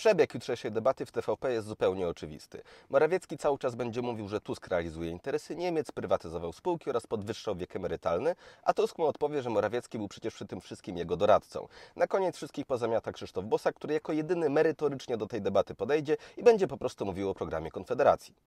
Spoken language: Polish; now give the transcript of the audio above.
Przebieg jutrzejszej debaty w TVP jest zupełnie oczywisty. Morawiecki cały czas będzie mówił, że Tusk realizuje interesy Niemiec, prywatyzował spółki oraz podwyższał wiek emerytalny, a Tusk mu odpowie, że Morawiecki był przecież przy tym wszystkim jego doradcą. Na koniec wszystkich pozamiata Krzysztof Bosak, który jako jedyny merytorycznie do tej debaty podejdzie i będzie po prostu mówił o programie Konfederacji.